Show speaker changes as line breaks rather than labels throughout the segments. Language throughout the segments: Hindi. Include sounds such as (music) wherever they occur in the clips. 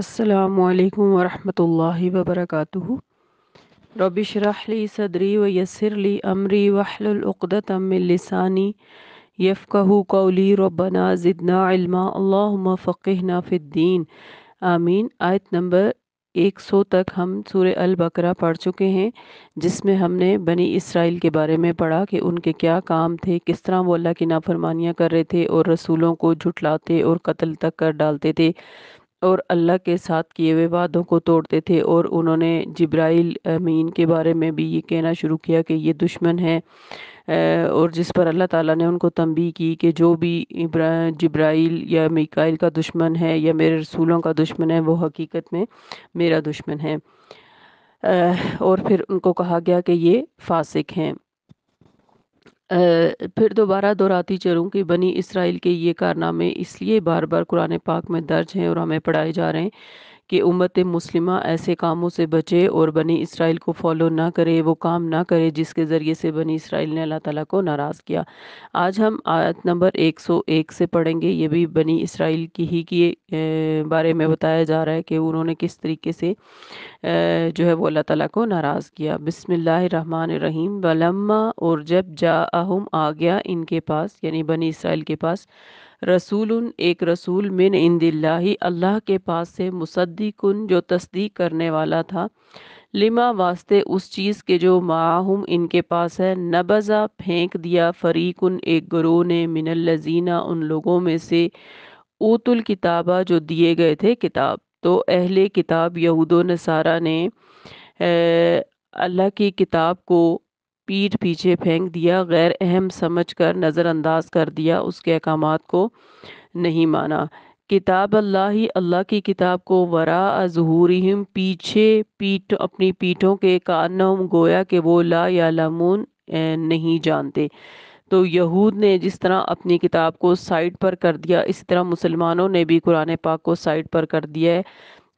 असलकम वरहि वबरक रबिशरहली सदरी यसरली अमरी वहलुलदातमिलसानी यफ़ कौली रबना ज़िदना इल्मा फ़िना फ़िद्दीन आमीन आयत नंबर 100 तक हम सूर अल पढ़ चुके हैं जिसमें हमने बनी इसराइल के बारे में पढ़ा कि उनके क्या काम थे किस तरह वो अल्लाह की नाफरमानियाँ कर रहे थे और रसूलों को झुटलाते और कत्ल तक कर डालते थे और अल्लाह के साथ किए हुए वादों को तोड़ते थे और उन्होंने जब्राइल अमीन के बारे में भी ये कहना शुरू किया कि ये दुश्मन है और जिस पर अल्लाह ताला ने उनको तंबी की कि जो भी जब्राइल या मिकाइल का दुश्मन है या मेरे रसूलों का दुश्मन है वो हकीकत में मेरा दुश्मन है और फिर उनको कहा गया कि ये फासिक हैं फिर दोबारा दोहराती चलूँ कि बनी इसराइल के ये कारनामे इसलिए बार बार कुरान पाक में दर्ज हैं और हमें पढ़ाए जा रहे हैं कि उम्मत मुस्लिम ऐसे कामों से बचे और बनी इसराइल को फॉलो ना करे वो काम ना करे जिसके ज़रिए से बनी इसराइल ने अल्लाह ताला को नाराज़ किया आज हम आयत नंबर 101 से पढ़ेंगे ये भी बनी इसराइल की ही के बारे में बताया जा रहा है कि उन्होंने किस तरीके से जो है वो अल्लाह ताला को नाराज़ किया बिसमीम वलम्मा और जब जा आ गया इनके पास यानी बनी इसराइल के पास रसूल एक रसूल मिन इंदिल्ला अल्लाह के पास से मुसद्दीकुन जो तस्दीक करने वाला था लिमा वास्ते उस चीज़ के जो माहम इनके पास है नबज़ा फेंक दिया फ़रीकन एक ग्रोह ने मिनल लजीना उन लोगों में से ऊतुल किताबा जो दिए गए थे किताब तो अहले किताब यहूद नसारा ने अल्लाह की किताब को पीठ पीछे फेंक दिया गैर अहम समझ कर नज़रअंदाज कर दिया उसके अहकाम को नहीं माना किताब अल्लाह ही अल्लाह की किताब को वरा जहूरम पीछे पीठ अपनी पीठों के कानम गोया के वो ला या लमून नहीं जानते तो यहूद ने जिस तरह अपनी किताब को साइड पर कर दिया इसी तरह मुसलमानों ने भी कुरान पाक को साइड पर कर दिया है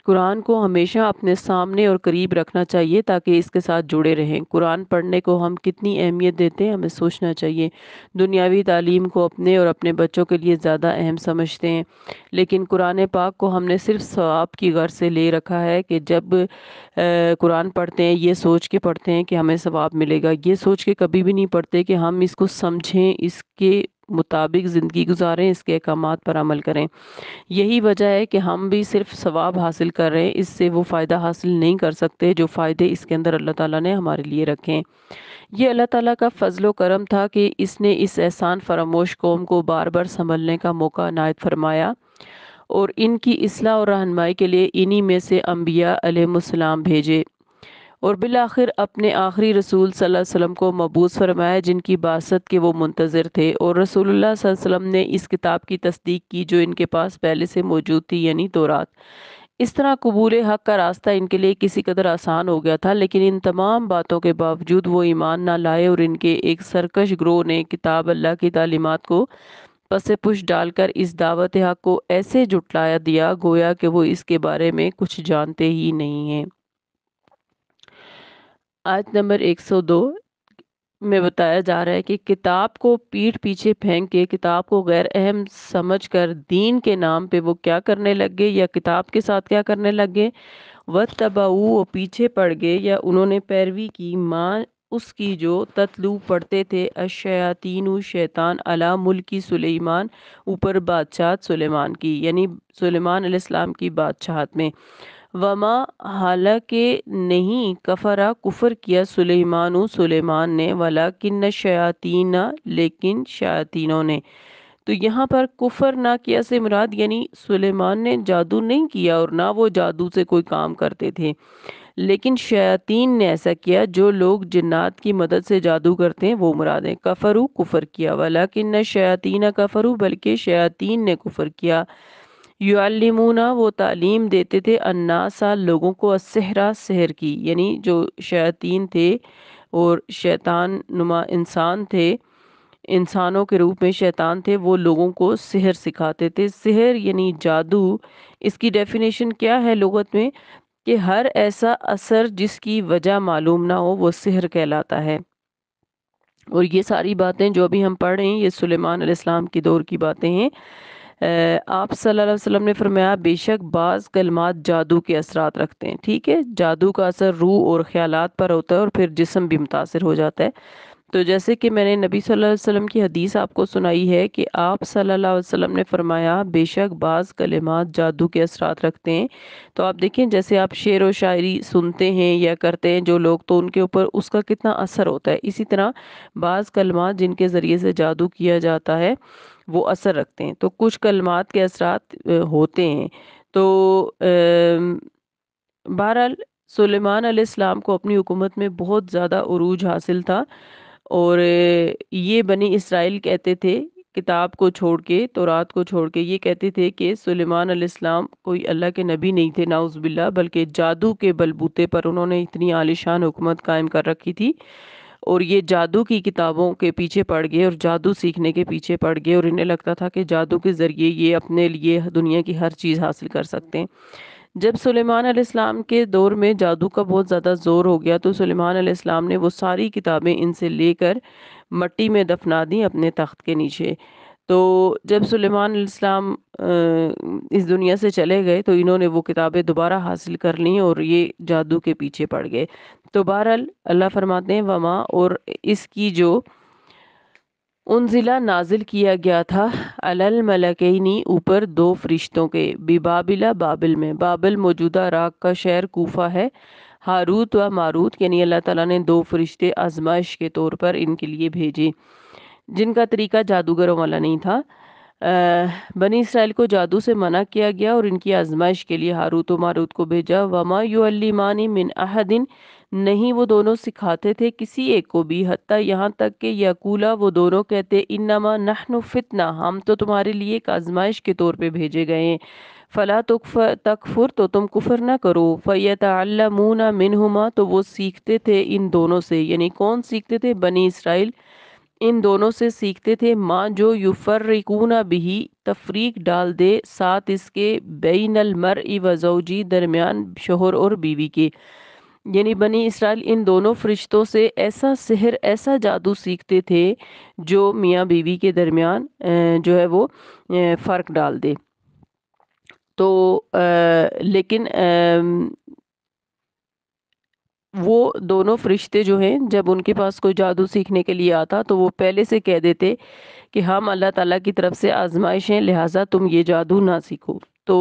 कुरान को हमेशा अपने सामने और करीब रखना चाहिए ताकि इसके साथ जुड़े रहें कुरान पढ़ने को हम कितनी अहमियत देते हैं हमें सोचना चाहिए दुनियावी तालीम को अपने और अपने बच्चों के लिए ज़्यादा अहम समझते हैं लेकिन कुरान पाक को हमने सिर्फ सवाब की गर्ज से ले रखा है कि जब कुरान पढ़ते हैं ये सोच के पढ़ते हैं कि हमें सवाब मिलेगा ये सोच के कभी भी नहीं पढ़ते कि हम इसको समझें इसके मुताबिक ज़िंदगी गुजारें इसके अहकाम पर अमल करें यही वजह है कि हम भी सिर्फ सवाब हासिल कर रहे हैं इससे वो फ़ायदा हासिल नहीं कर सकते जो फ़ायदे इसके अंदर अल्लाह ताला ने हमारे लिए रखे हैं ये अल्लाह ताला का फजल करम था कि इसने इस एहसान फरामोश कौम को बार बार संभलने का मौका अनायत फरमाया और इनकी असलाह और रहनमाई के लिए इन्हीं में से अम्बिया अलैहिस्सलाम भेजे और बिल आखिर अपने आखिरी रसूल सल्लम को मबूस फरमाया जिनकी बासत के वो मुंतज़र थे और रसूल वसल्लम ने इस किताब की तस्दीक की जो इनके पास पहले से मौजूद थी यानी तोरात इस तरह कबूल हक का रास्ता इनके लिए किसी कदर आसान हो गया था लेकिन इन तमाम बातों के बावजूद वो ईमान ना लाए और इनके एक सरकश ग्रोह ने किताब अल्लाह की तालीमत को पसे पुश डालकर इस दावत हक को ऐसे जुटलाया दिया गोया कि वो इसके बारे में कुछ जानते ही नहीं हैं आज नंबर 102 में हम्म। बताया जा रहा है कि किताब को पीठ पीछे फेंक के किताब को गैर अहम समझ कर दीन के नाम पे वो क्या करने लग गए या किताब के साथ क्या करने लग गए व तबाऊ वो पीछे पड़ गए या उन्होंने पैरवी की माँ उसकी जो तत्लू पढ़ते थे अशयातीन शैतान अला मुल्की सुलेमान ऊपर बादशाह सुलेमान की यानी सुलेमान अलैहिस्सलाम की बादशाहत में वमा हालांकि नहीं कफरा कुफर किया सुलेमान सुलेमान ने वाला किन्न शयातीना लेकिन शयातीनों ने तो यहाँ पर कुफर ना किया से मुराद यानी सुलेमान ने जादू नहीं किया और ना वो जादू से कोई काम करते थे लेकिन शयातीन ने ऐसा किया जो लोग जन्नात की मदद से जादू करते हैं वो मुरादें कफरू कुफर किया वाला किन्न शयातीना शयातीन कफरू बल्कि शयातीन ने कुफर किया युलिमुना वो तालीम देते थे अन्नासा लोगों को असहरा सहर की यानी जो शयातीन थे और शैतान नुमा इंसान थे इंसानों के रूप में शैतान थे वो लोगों को सहर सिखाते थे सहर यानी जादू इसकी डेफिनेशन क्या है लगत में कि हर ऐसा असर जिसकी वजह मालूम ना हो वो सहर कहलाता है और ये सारी बातें जो अभी हम पढ़ रहे हैं ये सुलेमान अलैहिस्सलाम के दौर की बातें हैं आप सल्लल्लाहु अलैहि वसल्लम ने फरमाया बेशक बाज़ कलमात जादू के असरात रखते हैं ठीक है जादू का असर रूह और ख्यालात पर होता है और फिर जिसम भी मुतासर हो जाता है तो जैसे कि मैंने नबी सल्लल्लाहु अलैहि वसल्लम की हदीस आपको सुनाई है कि आप सल्लल्लाहु अलैहि वसल्लम ने फरमाया बेशक बाज़ कलमात जादू के असरात रखते हैं तो आप देखें जैसे आप शेर व शायरी सुनते हैं या करते हैं जो लोग तो उनके ऊपर उसका कितना असर होता है इसी तरह बाज़ कलमात जिनके ज़रिए से जादू किया जाता है वो असर रखते हैं तो कुछ कलमात के असरात होते हैं तो बहरहाल सुलेमान आसमाम को अपनी हुकूमत में बहुत ज़्यादा अरूज हासिल था और ये बनी इसराइल कहते थे किताब को छोड़ के तोरात को छोड़ के ये कहते थे कि सुलेमान अलैहिस्सलाम कोई अल्लाह के नबी नहीं थे बिल्ला बल्कि जादू के बलबूते पर उन्होंने इतनी आलिशान हुकूमत कायम कर रखी थी और ये जादू की किताबों के पीछे पड़ गए और जादू सीखने के पीछे पड़ गए और इन्हें लगता था कि जादू के ज़रिए ये अपने लिए दुनिया की हर चीज़ हासिल कर सकते हैं जब सुलेमान अलैहिस्सलाम के दौर में जादू का बहुत ज़्यादा ज़ोर हो गया तो सुलेमान अलैहिस्सलाम ने वो सारी किताबें इनसे लेकर मट्टी में दफना दी अपने तख्त के नीचे तो जब सुलेमान इस्लाम इस दुनिया से चले गए तो इन्होंने वो किताबें दोबारा हासिल कर लीं और ये जादू के पीछे पड़ गए तो बहरहाल अल्लाह फरमाते हैं वमा और इसकी जो उनजिला नाजिल किया गया था अलल मलकैनी ऊपर दो फरिश्तों के बिबाबिला बाबिल में बाबिल मौजूदा राग का शहर कोफा है हारूत व मारूत यानी अल्लाह ताला ने दो फरिश्ते आजमाइश के तौर पर इनके लिए भेजे जिनका तरीका जादूगरों वाला नहीं था बनी इसराइल को जादू से मना किया गया और इनकी आजमाइश के लिए हारूत मारूत को भेजा वमा मानी मिन अहदिन नहीं वो दोनों सिखाते थे किसी एक को भी हती यहाँ तक कि यकूला वो दोनों कहते इन्नमा नहनु फितना हम तो तुम्हारे लिए एक आजमाइश के तौर पर भेजे गए हैं फ़ला तकफुर तो तुम कुफर ना करो फैत मिन हुमा तो वो सीखते थे इन दोनों से यानी कौन सीखते थे बनी इसराइल इन दोनों से सीखते थे माँ जो युफर्रिकूना बिही तफरीक डाल दे साथ इसके बेनल मर वजौजी दरमियान शोहर और बीवी के यानी बनी इसराइल इन दोनों फरिश्तों से ऐसा सहर ऐसा जादू सीखते थे जो मियाँ बीवी के दरमियान जो है वो फ़र्क डाल दे तो आ, लेकिन आ, वो दोनों फरिश्ते जो हैं जब उनके पास कोई जादू सीखने के लिए आता तो वो पहले से कह देते कि हम अल्लाह ताला की तरफ से आजमाइश हैं लिहाजा तुम ये जादू ना सीखो तो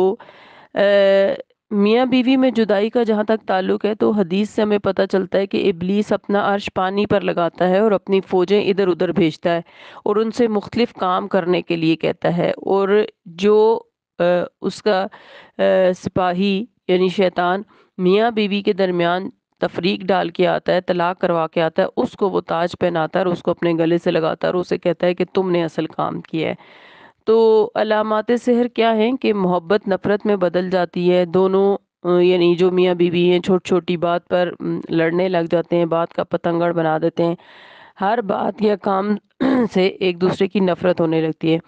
मियाँ बीवी में जुदाई का जहाँ तक ताल्लुक है तो हदीस से हमें पता चलता है कि इबलीस अपना अर्श पानी पर लगाता है और अपनी फ़ौजें इधर उधर भेजता है और उनसे मुख्तलिफ काम करने के लिए कहता है और जो उसका सिपाही यानी शैतान मियाँ बीवी के दरमियान तफरीक डाल के आता है तलाक करवा के आता है उसको वो ताज पहनाता है और उसको अपने गले से लगाता है और उसे कहता है कि तुमने असल काम किया है तो अलामत सहर क्या हैं कि मोहब्बत नफ़रत में बदल जाती है दोनों यानी जो मियाँ बीवी हैं छोटी छोटी बात पर लड़ने लग जाते हैं बात का पतंगड़ बना देते हैं हर बात या काम (clears throat) से एक दूसरे की नफ़रत होने लगती है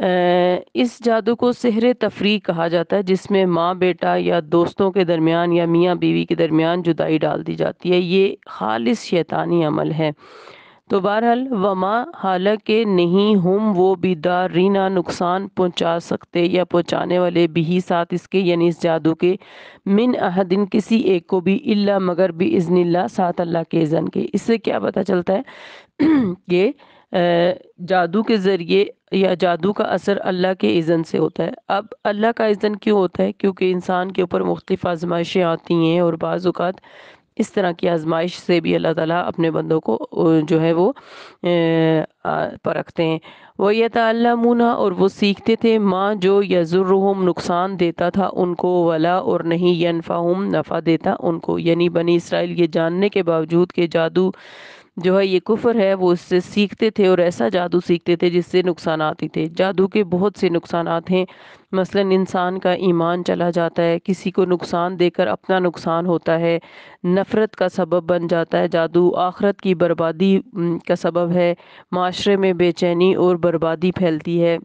इस जादू को सहर तफरी कहा जाता है जिसमें माँ बेटा या दोस्तों के दरमियान या मियाँ बीवी के दरमियान जुदाई डाल दी जाती है ये खालिश शैतानी अमल है तो बहरहाल वमा हालांकि नहीं हम वो रीना नुकसान पहुंचा सकते या पहुंचाने वाले भी साथ इसके यानी इस जादू के मिन अहदिन किसी एक को भी इल्ला मगर भी इजनिल्ला साथ अल्लाह के जन के इससे क्या पता चलता है (clears throat) कि जादू के ज़रिए या जादू का असर अल्लाह के इज़न से होता है अब अल्लाह का इज़न क्यों होता है क्योंकि इंसान के ऊपर मुख्तफ आजमाइशें आती हैं और बाज़ात इस तरह की आजमाइश से भी अल्लाह ताला अपने बंदों को जो है वो परखते हैं वह यतमूना और वो सीखते थे माँ जो यजुर्रहम नुकसान देता था उनको वला और नहीं यनफ़ाहम नफ़ा देता उनको यानी बनी इसराइल ये जानने के बावजूद के जादू जो है ये कुफर है वो इससे सीखते थे और ऐसा जादू सीखते थे जिससे नुकसान आते थे जादू के बहुत से नुकसान हैं मसलन इंसान का ईमान चला जाता है किसी को नुकसान देकर अपना नुकसान होता है नफ़रत का सबब बन जाता है जादू आखरत की बर्बादी का सबब है माशरे में बेचैनी और बर्बादी फैलती है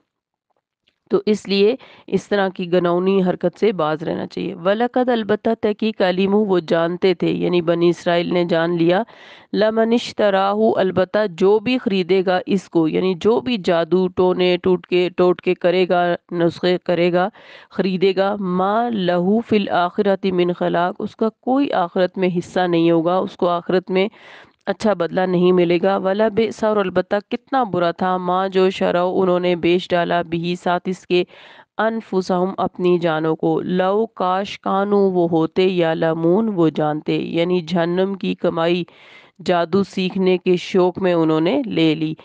तो इसलिए इस तरह की गनौनी हरकत से बाज रहना चाहिए वलकद अलबत् तहकीक अलीम वो जानते थे यानी बनी इसराइल ने जान लिया लमनिश अलबत् जो भी ख़रीदेगा इसको यानी जो भी जादू टोने टूट के टोट के करेगा नुस्खे करेगा ख़रीदेगा माँ लहू फिल आखिरती मिन खलाक उसका कोई आखिरत में हिस्सा नहीं होगा उसको आखिरत में अच्छा बदला नहीं मिलेगा वला बेसर अलबत् कितना बुरा था माँ जो शरा उन्होंने बेच डाला भी साथ इसके अनफुसहम अपनी जानों को लव काश कानू वो होते या लमून वो जानते यानी जहन्नम की कमाई जादू सीखने के शौक़ में उन्होंने ले ली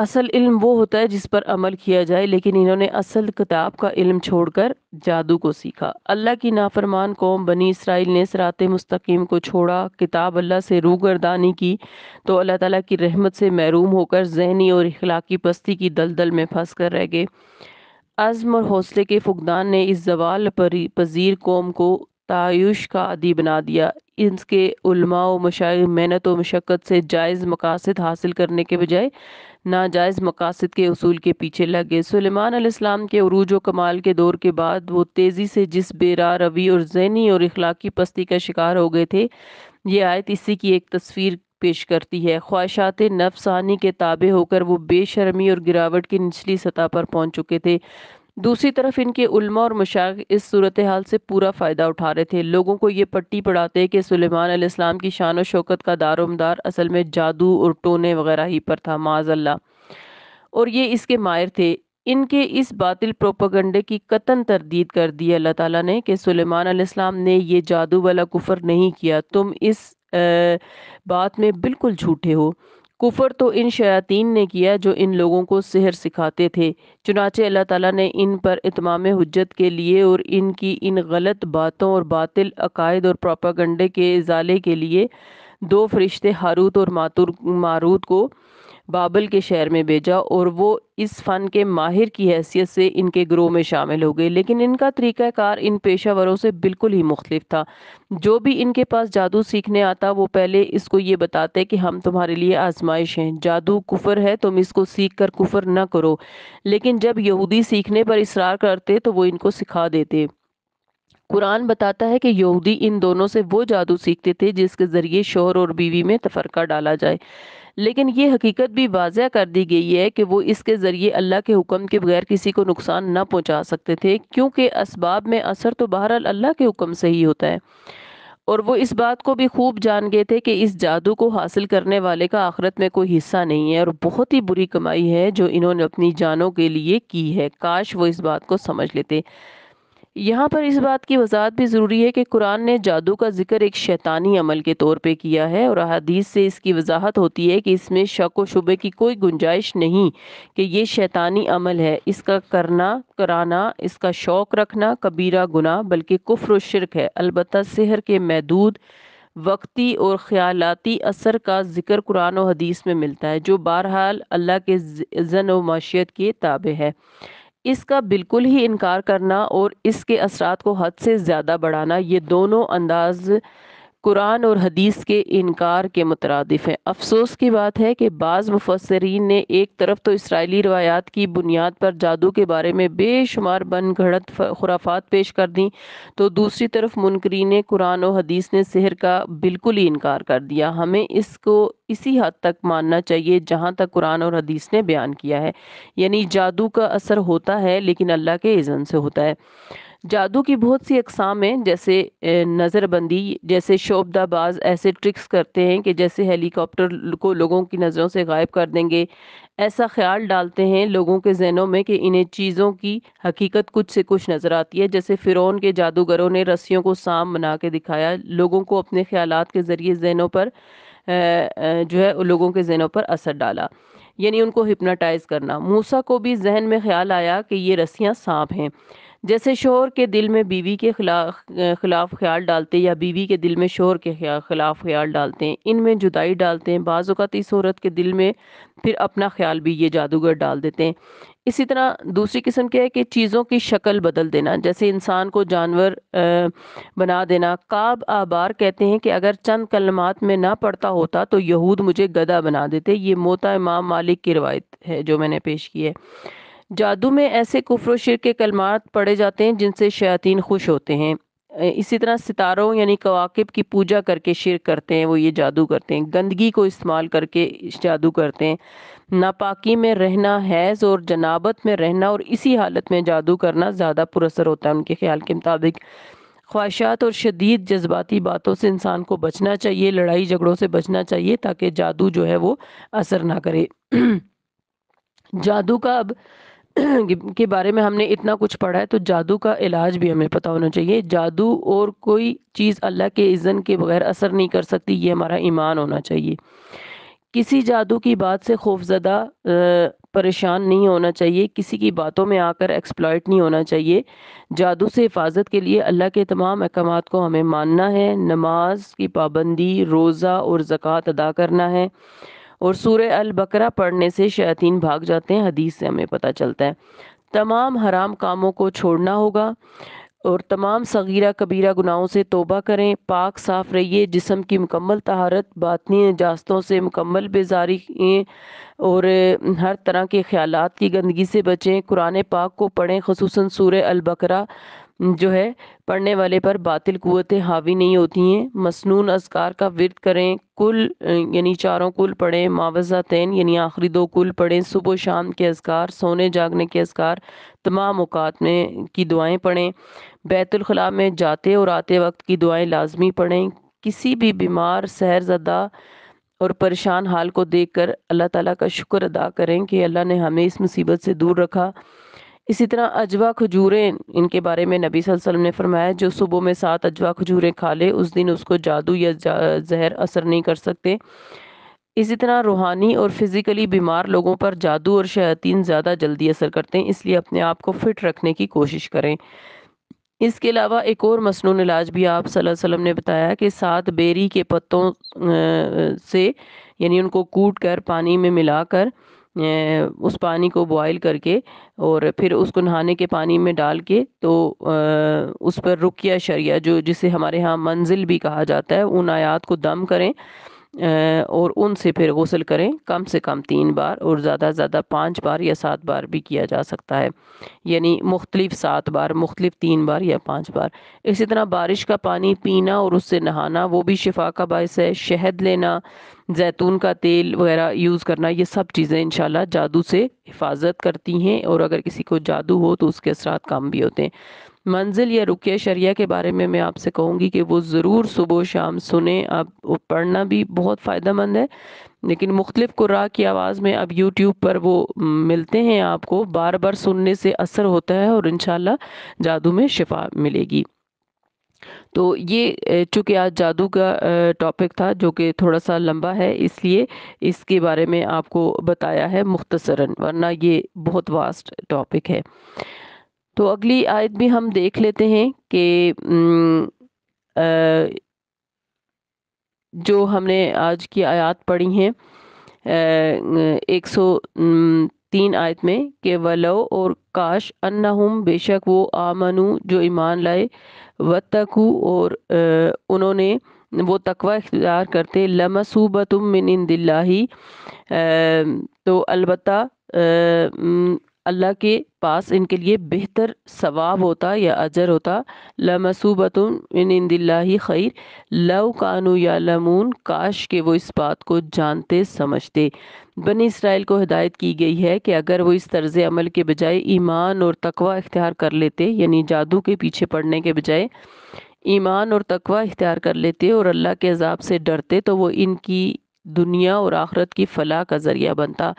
असल इल्म वो होता है जिस पर अमल किया जाए लेकिन इन्होंने असल किताब का इल्म छोड़कर जादू को सीखा अल्लाह की नाफरमान कौम बनी इसराइल ने सरात मुस्तकीम को छोड़ा किताब अल्लाह से रूगरदानी की तो अल्लाह ताला की रहमत से महरूम होकर जहनी और इखलाकी पस्ती की दलदल में फंस कर रह गए अज़म और हौसले के फुकदान ने इस जवाल पर पजीर कौम को तयुश का आदि बना दिया इनके उलमा व मशाइ मेहनत व मशक्क़त से जायज़ मकासद हासिल करने के बजाय नाजायज़ मकासद के असूल के पीछे लगे सलेमान अलैहिस्सलाम के अरूज व कमाल के दौर के बाद वो तेज़ी से जिस बेरा रवि और जहनी और इखलाकी पस्ती का शिकार हो गए थे ये आयत इसी की एक तस्वीर पेश करती है ख्वाहिशात नफसानी के ताबे होकर वो बेशर्मी और गिरावट की निचली सतह पर पहुँच चुके थे दूसरी तरफ इनके उलमा और मशाक इस सूरत हाल से पूरा फ़ायदा उठा रहे थे लोगों को ये पट्टी पढ़ाते कि सुलेमान अलैहिस्सलाम की शान और शौकत का दारोमदार असल में जादू और टोने वगैरह ही पर था माजल्ला और ये इसके मायर थे इनके इस बातिल प्रोपागंडे की कतन तरदीद कर दी अल्लाह ताला ने कि सुलेमान अलैहिस्सलाम ने यह जादू वाला कुफर नहीं किया तुम इस आ, बात में बिल्कुल झूठे हो कुफर तो इन शयातीन ने किया जो इन लोगों को सिहर सिखाते थे चुनाचे अल्लाह ताला ने इन पर इतमाम हजत के लिए और इनकी इन गलत बातों और बातिल अकायद और प्रोपागंडे के इजाले के लिए दो फरिश्ते हारूत और मातुर मारूत को बाबल के शहर में भेजा और वो इस फ़न के माहिर की हैसियत से इनके ग्रोह में शामिल हो गए लेकिन इनका तरीक़ाकार इन पेशावरों से बिल्कुल ही मुख्तलिफ था जो भी इनके पास जादू सीखने आता वो पहले इसको ये बताते कि हम तुम्हारे लिए आजमाइश हैं जादू कुफर है तुम इसको सीख कर कुफर न करो लेकिन जब यहूदी सीखने पर इसरार करते तो वो इनको सिखा देते कुरान बताता है कि यहूदी इन दोनों से वो जादू सीखते थे जिसके ज़रिए शोहर और बीवी में तफरका डाला जाए लेकिन ये हकीकत भी वाजह कर दी गई है कि वो इसके ज़रिए अल्लाह के हुक्म के बगैर किसी को नुकसान ना पहुँचा सकते थे क्योंकि इसबाब में असर तो बहरहाल अल्लाह के हुक्म से ही होता है और वो इस बात को भी खूब जान गए थे कि इस जादू को हासिल करने वाले का आखिरत में कोई हिस्सा नहीं है और बहुत ही बुरी कमाई है जो इन्होंने अपनी जानों के लिए की है काश वो इस बात को समझ लेते यहाँ पर इस बात की वजाहत भी ज़रूरी है कि कुरान ने जादू का जिक्र एक शैतानी अमल के तौर पे किया है और अदीस से इसकी वजाहत होती है कि इसमें शक व शुबे की कोई गुंजाइश नहीं कि ये शैतानी अमल है इसका करना कराना इसका शौक़ रखना कबीरा गुना बल्कि कुफ्र शिरक है अलबत् शहर के महदूद वक्ती और ख्यालती असर का जिक्र कुरान और हदीस में मिलता है जो बहरहाल अल्लाह के जन व माशियत के ताबे है इसका बिल्कुल ही इनकार करना और इसके असरात को हद से ज़्यादा बढ़ाना ये दोनों अंदाज कुरान और हदीस के इनकार के मुतरदफ हैं अफसोस की बात है कि बाज़ मुफसरीन ने एक तरफ तो इसराइली रवायात की बुनियाद पर जादू के बारे में बेशुमार बन घड़त खुराफात पेश कर दी तो दूसरी तरफ मुनकरीन कुरान और हदीस ने शहर का बिल्कुल ही इनकार कर दिया हमें इसको इसी हद तक मानना चाहिए जहाँ तक कुरान और हदीस ने बयान किया है यानी जादू का असर होता है लेकिन अल्लाह के इज़न से होता है जादू की बहुत सी अकसाम हैं जैसे नज़रबंदी जैसे शोबदाबाज ऐसे ट्रिक्स करते हैं कि जैसे हेलीकॉप्टर को लोगों की नज़रों से गायब कर देंगे ऐसा ख्याल डालते हैं लोगों के जहनों में कि इन्हें चीज़ों की हकीकत कुछ से कुछ नज़र आती है जैसे फ़िरौन के जादूगरों ने रस्सियों को साम बना के दिखाया लोगों को अपने ख्याल के ज़रिए जहनों पर जो है लोगों के जहनों पर असर डाला यानी उनको हिप्नाटाइज करना मूसा को भी जहन में ख्याल आया कि ये रस्सियाँ सांप हैं जैसे शोहर के दिल में बीवी के खिलाफ खिलाफ ख्याल डालते या बीवी के दिल में शोहर के खिलाफ ख्याल डालते हैं इनमें जुदाई डालते हैं बाज़ात इस औरत के दिल में फिर अपना ख्याल भी ये जादूगर डाल देते हैं इसी तरह दूसरी किस्म क्या है कि चीज़ों की शक्ल बदल देना जैसे इंसान को जानवर बना देना काब आबार कहते हैं कि अगर चंद कलमात में ना पड़ता होता तो यहूद मुझे गदा बना देते ये मोता इमाम मालिक की रवायत है जो मैंने पेश की है जादू में ऐसे कुफर शिर के कलमात पढ़े जाते हैं जिनसे शयातीन खुश होते हैं इसी तरह सितारों यानी कवाकब की पूजा करके शिर करते हैं वो ये जादू करते हैं गंदगी को इस्तेमाल करके जादू करते हैं नापाकी में रहना हैज़ और जनाबत में रहना और इसी हालत में जादू करना ज़्यादा पुरसर होता है उनके ख्याल के मुताबिक ख्वाहिशात और शदीद जज्बाती बातों से इंसान को बचना चाहिए लड़ाई झगड़ों से बचना चाहिए ताकि जादू जो है वो असर ना करे (clears throat) जादू का अब के बारे में हमने इतना कुछ पढ़ा है तो जादू का इलाज भी हमें पता होना चाहिए जादू और कोई चीज़ अल्लाह के इज़न के बगैर असर नहीं कर सकती ये हमारा ईमान होना चाहिए किसी जादू की बात से खौफजदा परेशान नहीं होना चाहिए किसी की बातों में आकर एक्सप्लॉयट नहीं होना चाहिए जादू से हिफाजत के लिए अल्लाह के तमाम अहकाम को हमें मानना है नमाज की पाबंदी रोज़ा और ज़क़़त अदा करना है और सूर्य अल बकरा पढ़ने से शैतिन भाग जाते हैं हदीस से हमें पता चलता है तमाम हराम कामों को छोड़ना होगा और तमाम सगीरा कबीरा गुनाहों से तोबा करें पाक साफ रहिए जिसम की मुकम्मल तहारत बातनी इजाजतों से मुकम्मल बेजारी और हर तरह के ख्याल की गंदगी से बचें कुरान पाक को पढ़ें खसूस सूर बकरा जो है पढ़ने वाले पर बातिल कुतें हावी नहीं होती हैं मसनून असकार का विरत करें कुल यानी चारों कुल पढ़ें मावज़ा तैन यानी आखिरी दो कुल पढ़ें सुबह शाम के असकार सोने जागने के असकार तमाम अवकात में की दुआएं पढ़ें बैतुलखला में जाते और आते वक्त की दुआएं लाजमी पढ़ें किसी भी बीमार सहरजदा और परेशान हाल को देख कर अल्लाह ताली का शुक्र अदा करें कि अल्लाह ने हमें इस मुसीबत से दूर रखा इसी तरह अजवा खजूरें इनके बारे में नबी वसल्लम ने फरमाया जो सुबह में सात अजवा खजूरें खा ले उस दिन उसको जादू या जहर असर नहीं कर सकते इसी तरह रूहानी और फिज़िकली बीमार लोगों पर जादू और शयातीन ज़्यादा जल्दी असर करते हैं इसलिए अपने आप को फिट रखने की कोशिश करें इसके अलावा एक और मसनून इलाज भी आप वसल्लम ने बताया कि सात बेरी के पत्तों से यानी उनको कूट कर पानी में मिलाकर उस पानी को बॉयल करके और फिर उसको नहाने के पानी में डाल के तो उस पर रुकिया शरिया जो जिसे हमारे यहाँ मंजिल भी कहा जाता है उन आयात को दम करें और उनसे फिर गसल करें कम से कम तीन बार और ज़्यादा से ज़्यादा पाँच बार या सात बार भी किया जा सकता है यानी मुख्तलिफ सात बार मुख्तलिफ तीन बार या पाँच बार इसी तरह बारिश का पानी पीना और उससे नहाना वो भी शिफा का बायस है शहद लेना जैतून का तेल वगैरह यूज़ करना ये सब चीज़ें इन जादू से हिफाजत करती हैं और अगर किसी को जादू हो तो उसके असरा कम भी होते हैं मंजिल या रुकिया शरिया के बारे में मैं आपसे कहूँगी कि वो ज़रूर सुबह शाम सुने आप वो पढ़ना भी बहुत फ़ायदा मंद है लेकिन मुख्तलिफ़ कुर्रा की आवाज़ में अब यूट्यूब पर वो मिलते हैं आपको बार बार सुनने से असर होता है और इन जादू में शिफा मिलेगी तो ये चूँकि आज जादू का टॉपिक था जो कि थोड़ा सा लंबा है इसलिए इसके बारे में आपको बताया है मुख्तसरन वरना ये बहुत वास्ट टॉपिक है तो अगली आयत भी हम देख लेते हैं कि जो हमने आज की आयत पढ़ी हैं एक सौ तीन आयत में के वलो और काश अन्ना हम बेशक वो आमनु जो ईमान लाए वतकू और उन्होंने वो तकवा इख्तियार करते लमसूबतुम मिन इंदिल्लाही तो अलबत्ता अल्लाह के पास इनके लिए बेहतर सवाब होता या अजर होता लमसूबतला खैर लव कानू या लमून काश के वो इस बात को जानते समझते बनी इसराइल को हिदायत की गई है कि अगर वो इस तर्ज अमल के बजाय ईमान और तकवा इख्तियार कर लेते यानी जादू के पीछे पड़ने के बजाय ईमान और तकवा इख्तियार कर लेते और अल्लाह के अजाब से डरते तो वो इनकी दुनिया और आखरत की फ़लाह का ज़रिया बनता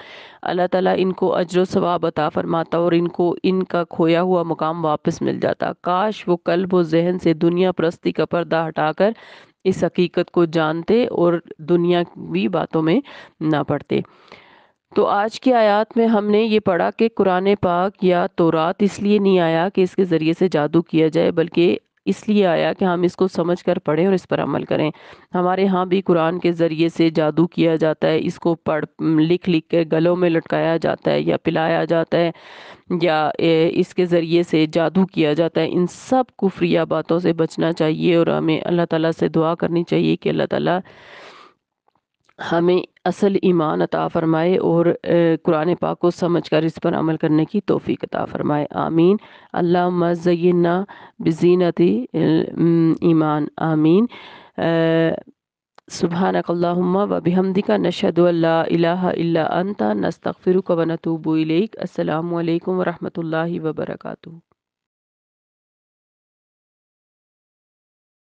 अल्लाह ताला इनको अजर सवाब अता फ़रमाता और इनको इनका खोया हुआ मुकाम वापस मिल जाता काश वो कल्ब व जहन से दुनिया परस्ती का पर्दा हटाकर इस हकीकत को जानते और दुनियावी बातों में ना पढ़ते तो आज की आयत में हमने ये पढ़ा कि कुरान पाक या तोरात इसलिए नहीं आया कि इसके ज़रिए से जादू किया जाए बल्कि इसलिए आया कि हम इसको समझ कर पढ़ें और इस पर अमल करें हमारे यहाँ भी कुरान के ज़रिए से जादू किया जाता है इसको पढ़ लिख लिख के गलों में लटकाया जाता है या पिलाया जाता है या इसके ज़रिए से जादू किया जाता है इन सब कुफ्रिया बातों से बचना चाहिए और हमें अल्लाह ताला से दुआ करनी चाहिए कि अल्लाह ताला हमें असल ईमान अता फ़रमाए और कुरान पाक को समझ कर इस पर अमल करने की तोफ़ी अता फ़रमाए आमीन अल्लाह मज़ीना बजीनती ईमान आमीन सुबहानक वबिहमदिका नशद अल्ला अंता नस्तफ़िर वनतूबू अलैक अल्लाम वरहमल वर्का